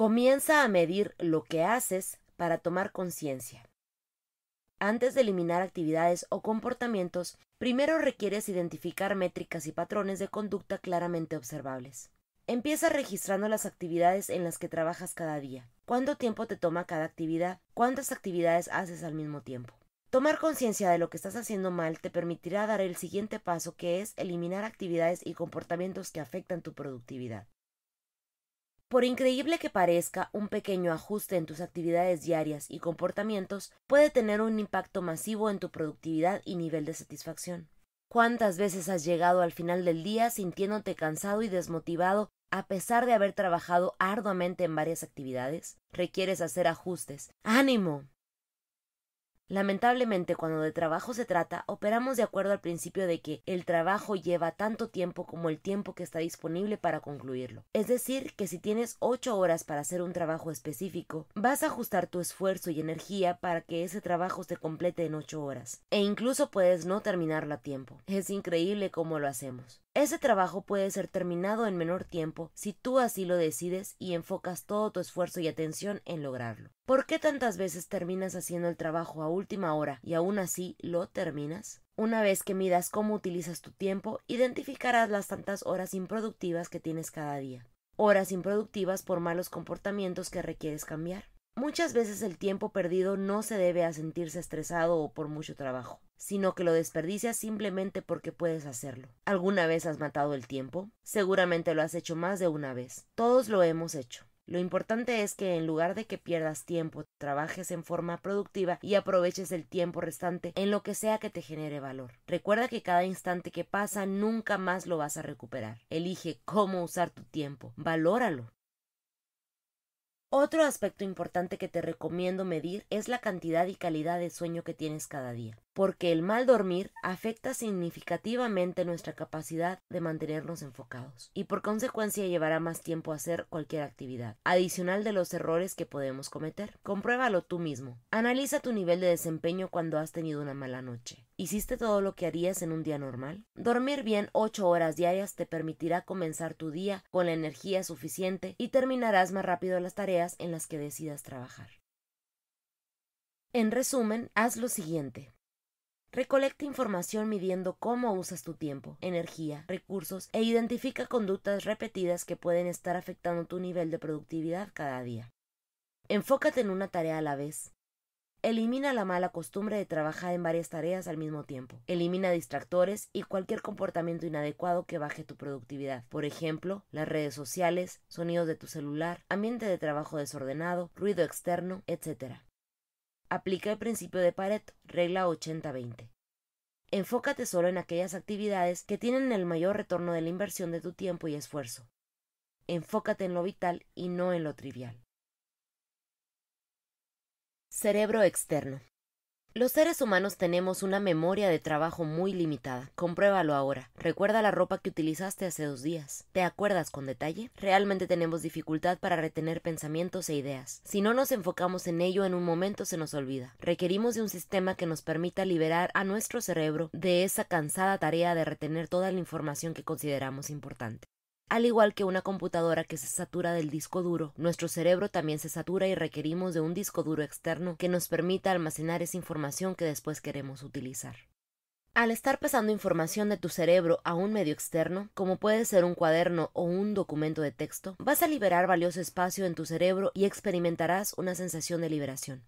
Comienza a medir lo que haces para tomar conciencia. Antes de eliminar actividades o comportamientos, primero requieres identificar métricas y patrones de conducta claramente observables. Empieza registrando las actividades en las que trabajas cada día. ¿Cuánto tiempo te toma cada actividad? ¿Cuántas actividades haces al mismo tiempo? Tomar conciencia de lo que estás haciendo mal te permitirá dar el siguiente paso que es eliminar actividades y comportamientos que afectan tu productividad. Por increíble que parezca, un pequeño ajuste en tus actividades diarias y comportamientos puede tener un impacto masivo en tu productividad y nivel de satisfacción. ¿Cuántas veces has llegado al final del día sintiéndote cansado y desmotivado a pesar de haber trabajado arduamente en varias actividades? Requieres hacer ajustes. ¡Ánimo! Lamentablemente, cuando de trabajo se trata, operamos de acuerdo al principio de que el trabajo lleva tanto tiempo como el tiempo que está disponible para concluirlo. Es decir, que si tienes ocho horas para hacer un trabajo específico, vas a ajustar tu esfuerzo y energía para que ese trabajo se complete en 8 horas, e incluso puedes no terminarlo a tiempo. Es increíble cómo lo hacemos. Ese trabajo puede ser terminado en menor tiempo si tú así lo decides y enfocas todo tu esfuerzo y atención en lograrlo. ¿Por qué tantas veces terminas haciendo el trabajo a última hora y aún así lo terminas? Una vez que midas cómo utilizas tu tiempo, identificarás las tantas horas improductivas que tienes cada día. Horas improductivas por malos comportamientos que requieres cambiar. Muchas veces el tiempo perdido no se debe a sentirse estresado o por mucho trabajo, sino que lo desperdicias simplemente porque puedes hacerlo. ¿Alguna vez has matado el tiempo? Seguramente lo has hecho más de una vez. Todos lo hemos hecho. Lo importante es que en lugar de que pierdas tiempo, trabajes en forma productiva y aproveches el tiempo restante en lo que sea que te genere valor. Recuerda que cada instante que pasa nunca más lo vas a recuperar. Elige cómo usar tu tiempo. Valóralo. Otro aspecto importante que te recomiendo medir es la cantidad y calidad de sueño que tienes cada día porque el mal dormir afecta significativamente nuestra capacidad de mantenernos enfocados y por consecuencia llevará más tiempo hacer cualquier actividad, adicional de los errores que podemos cometer. Compruébalo tú mismo. Analiza tu nivel de desempeño cuando has tenido una mala noche. ¿Hiciste todo lo que harías en un día normal? Dormir bien ocho horas diarias te permitirá comenzar tu día con la energía suficiente y terminarás más rápido las tareas en las que decidas trabajar. En resumen, haz lo siguiente. Recolecta información midiendo cómo usas tu tiempo, energía, recursos e identifica conductas repetidas que pueden estar afectando tu nivel de productividad cada día. Enfócate en una tarea a la vez. Elimina la mala costumbre de trabajar en varias tareas al mismo tiempo. Elimina distractores y cualquier comportamiento inadecuado que baje tu productividad. Por ejemplo, las redes sociales, sonidos de tu celular, ambiente de trabajo desordenado, ruido externo, etc aplica el principio de Pareto, regla 80-20. Enfócate solo en aquellas actividades que tienen el mayor retorno de la inversión de tu tiempo y esfuerzo. Enfócate en lo vital y no en lo trivial. Cerebro externo. Los seres humanos tenemos una memoria de trabajo muy limitada. Compruébalo ahora. Recuerda la ropa que utilizaste hace dos días. ¿Te acuerdas con detalle? Realmente tenemos dificultad para retener pensamientos e ideas. Si no nos enfocamos en ello, en un momento se nos olvida. Requerimos de un sistema que nos permita liberar a nuestro cerebro de esa cansada tarea de retener toda la información que consideramos importante. Al igual que una computadora que se satura del disco duro, nuestro cerebro también se satura y requerimos de un disco duro externo que nos permita almacenar esa información que después queremos utilizar. Al estar pasando información de tu cerebro a un medio externo, como puede ser un cuaderno o un documento de texto, vas a liberar valioso espacio en tu cerebro y experimentarás una sensación de liberación.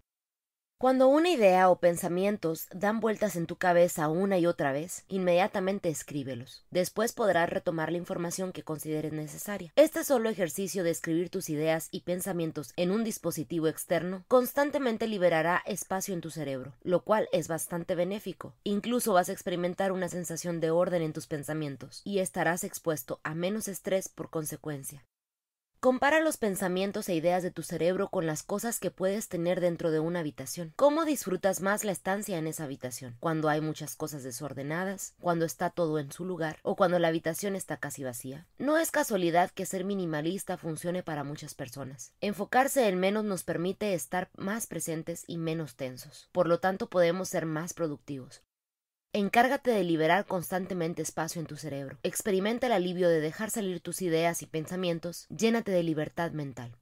Cuando una idea o pensamientos dan vueltas en tu cabeza una y otra vez, inmediatamente escríbelos. Después podrás retomar la información que consideres necesaria. Este solo ejercicio de escribir tus ideas y pensamientos en un dispositivo externo constantemente liberará espacio en tu cerebro, lo cual es bastante benéfico. Incluso vas a experimentar una sensación de orden en tus pensamientos y estarás expuesto a menos estrés por consecuencia. Compara los pensamientos e ideas de tu cerebro con las cosas que puedes tener dentro de una habitación. ¿Cómo disfrutas más la estancia en esa habitación? ¿Cuando hay muchas cosas desordenadas? ¿Cuando está todo en su lugar? ¿O cuando la habitación está casi vacía? No es casualidad que ser minimalista funcione para muchas personas. Enfocarse en menos nos permite estar más presentes y menos tensos. Por lo tanto, podemos ser más productivos. Encárgate de liberar constantemente espacio en tu cerebro. Experimenta el alivio de dejar salir tus ideas y pensamientos. Llénate de libertad mental.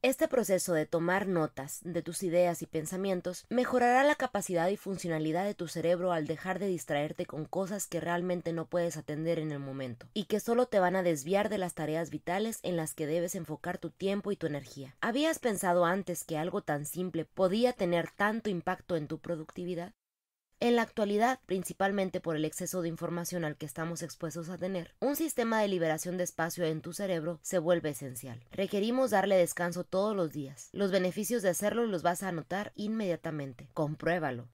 Este proceso de tomar notas de tus ideas y pensamientos mejorará la capacidad y funcionalidad de tu cerebro al dejar de distraerte con cosas que realmente no puedes atender en el momento y que solo te van a desviar de las tareas vitales en las que debes enfocar tu tiempo y tu energía. ¿Habías pensado antes que algo tan simple podía tener tanto impacto en tu productividad? En la actualidad, principalmente por el exceso de información al que estamos expuestos a tener, un sistema de liberación de espacio en tu cerebro se vuelve esencial. Requerimos darle descanso todos los días. Los beneficios de hacerlo los vas a anotar inmediatamente. Compruébalo.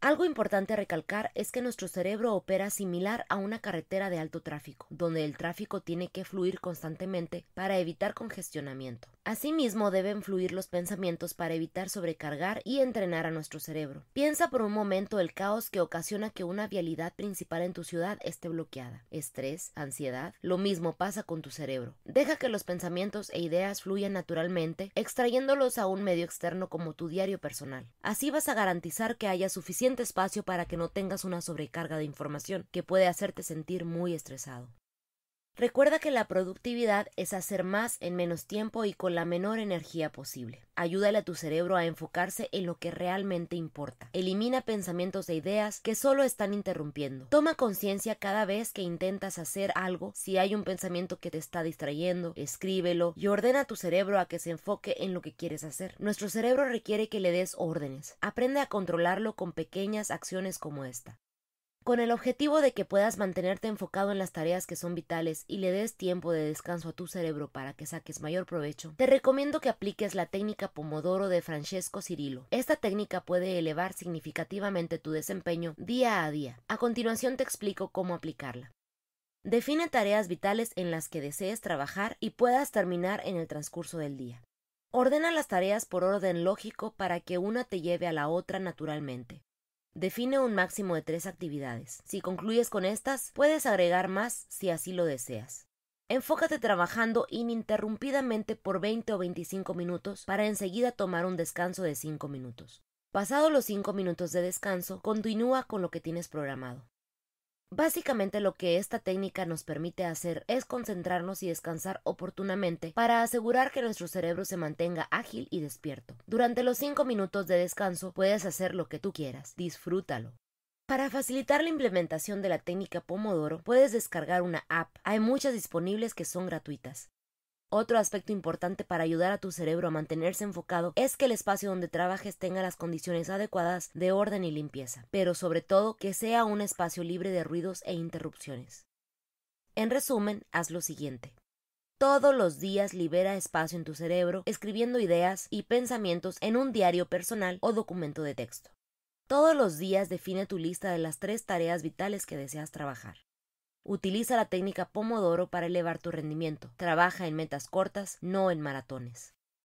Algo importante a recalcar es que nuestro cerebro opera similar a una carretera de alto tráfico, donde el tráfico tiene que fluir constantemente para evitar congestionamiento. Asimismo, deben fluir los pensamientos para evitar sobrecargar y entrenar a nuestro cerebro. Piensa por un momento el caos que ocasiona que una vialidad principal en tu ciudad esté bloqueada. Estrés, ansiedad, lo mismo pasa con tu cerebro. Deja que los pensamientos e ideas fluyan naturalmente, extrayéndolos a un medio externo como tu diario personal. Así vas a garantizar que haya suficiente espacio para que no tengas una sobrecarga de información que puede hacerte sentir muy estresado. Recuerda que la productividad es hacer más en menos tiempo y con la menor energía posible. Ayúdale a tu cerebro a enfocarse en lo que realmente importa. Elimina pensamientos e ideas que solo están interrumpiendo. Toma conciencia cada vez que intentas hacer algo, si hay un pensamiento que te está distrayendo, escríbelo y ordena a tu cerebro a que se enfoque en lo que quieres hacer. Nuestro cerebro requiere que le des órdenes. Aprende a controlarlo con pequeñas acciones como esta. Con el objetivo de que puedas mantenerte enfocado en las tareas que son vitales y le des tiempo de descanso a tu cerebro para que saques mayor provecho, te recomiendo que apliques la técnica Pomodoro de Francesco Cirillo. Esta técnica puede elevar significativamente tu desempeño día a día. A continuación te explico cómo aplicarla. Define tareas vitales en las que desees trabajar y puedas terminar en el transcurso del día. Ordena las tareas por orden lógico para que una te lleve a la otra naturalmente. Define un máximo de tres actividades. Si concluyes con estas, puedes agregar más si así lo deseas. Enfócate trabajando ininterrumpidamente por 20 o 25 minutos para enseguida tomar un descanso de 5 minutos. Pasado los cinco minutos de descanso, continúa con lo que tienes programado. Básicamente lo que esta técnica nos permite hacer es concentrarnos y descansar oportunamente para asegurar que nuestro cerebro se mantenga ágil y despierto. Durante los 5 minutos de descanso puedes hacer lo que tú quieras, disfrútalo. Para facilitar la implementación de la técnica Pomodoro, puedes descargar una app. Hay muchas disponibles que son gratuitas. Otro aspecto importante para ayudar a tu cerebro a mantenerse enfocado es que el espacio donde trabajes tenga las condiciones adecuadas de orden y limpieza, pero sobre todo que sea un espacio libre de ruidos e interrupciones. En resumen, haz lo siguiente. Todos los días libera espacio en tu cerebro escribiendo ideas y pensamientos en un diario personal o documento de texto. Todos los días define tu lista de las tres tareas vitales que deseas trabajar. Utiliza la técnica Pomodoro para elevar tu rendimiento. Trabaja en metas cortas, no en maratones.